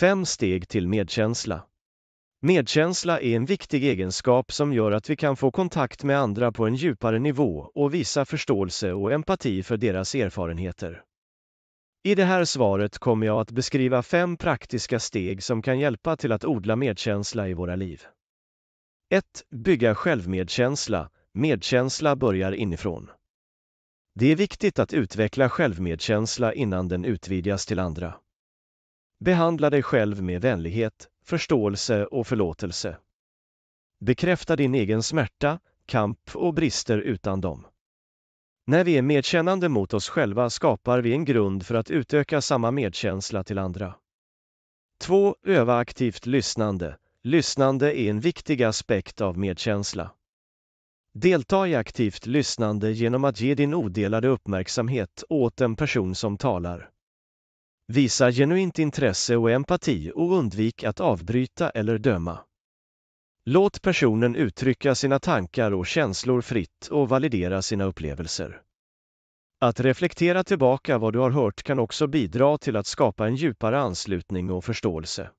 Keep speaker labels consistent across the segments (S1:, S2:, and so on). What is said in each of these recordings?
S1: Fem steg till medkänsla. Medkänsla är en viktig egenskap som gör att vi kan få kontakt med andra på en djupare nivå och visa förståelse och empati för deras erfarenheter. I det här svaret kommer jag att beskriva fem praktiska steg som kan hjälpa till att odla medkänsla i våra liv. 1. Bygga självmedkänsla. Medkänsla börjar inifrån. Det är viktigt att utveckla självmedkänsla innan den utvidgas till andra. Behandla dig själv med vänlighet, förståelse och förlåtelse. Bekräfta din egen smärta, kamp och brister utan dem. När vi är medkännande mot oss själva skapar vi en grund för att utöka samma medkänsla till andra. 2. Öva aktivt lyssnande. Lyssnande är en viktig aspekt av medkänsla. Delta i aktivt lyssnande genom att ge din odelade uppmärksamhet åt en person som talar. Visa genuint intresse och empati och undvik att avbryta eller döma. Låt personen uttrycka sina tankar och känslor fritt och validera sina upplevelser. Att reflektera tillbaka vad du har hört kan också bidra till att skapa en djupare anslutning och förståelse.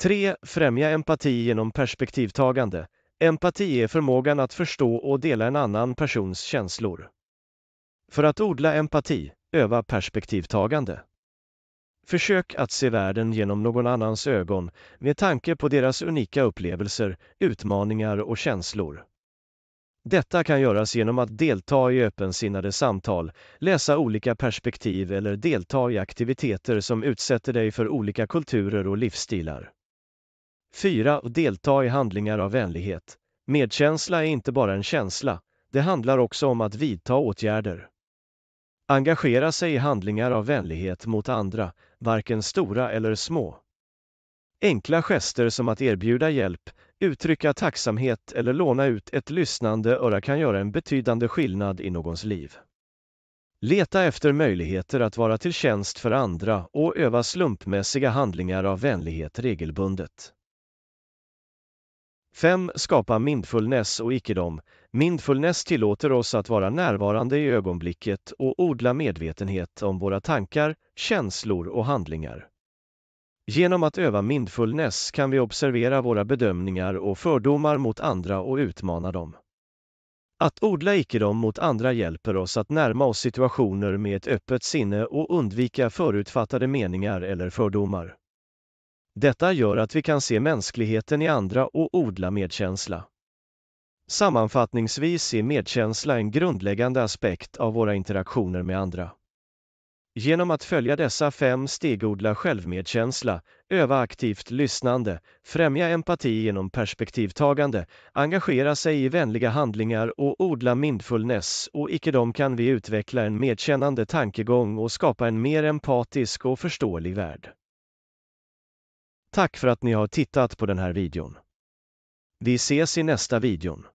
S1: 3. Främja empati genom perspektivtagande. Empati är förmågan att förstå och dela en annan persons känslor. För att odla empati, öva perspektivtagande. Försök att se världen genom någon annans ögon med tanke på deras unika upplevelser, utmaningar och känslor. Detta kan göras genom att delta i öppensinnade samtal, läsa olika perspektiv eller delta i aktiviteter som utsätter dig för olika kulturer och livsstilar. 4. Delta i handlingar av vänlighet. Medkänsla är inte bara en känsla, det handlar också om att vidta åtgärder. Engagera sig i handlingar av vänlighet mot andra, varken stora eller små. Enkla gester som att erbjuda hjälp, uttrycka tacksamhet eller låna ut ett lyssnande öra kan göra en betydande skillnad i någons liv. Leta efter möjligheter att vara till tjänst för andra och öva slumpmässiga handlingar av vänlighet regelbundet. 5. Skapa mindfulness och icke-dom. Mindfulness tillåter oss att vara närvarande i ögonblicket och odla medvetenhet om våra tankar, känslor och handlingar. Genom att öva mindfulness kan vi observera våra bedömningar och fördomar mot andra och utmana dem. Att odla icke-dom mot andra hjälper oss att närma oss situationer med ett öppet sinne och undvika förutfattade meningar eller fördomar. Detta gör att vi kan se mänskligheten i andra och odla medkänsla. Sammanfattningsvis är medkänsla en grundläggande aspekt av våra interaktioner med andra. Genom att följa dessa fem steg odla självmedkänsla, öva aktivt lyssnande, främja empati genom perspektivtagande, engagera sig i vänliga handlingar och odla mindfulness och icke dem kan vi utveckla en medkännande tankegång och skapa en mer empatisk och förståelig värld. Tack för att ni har tittat på den här videon. Vi ses i nästa videon.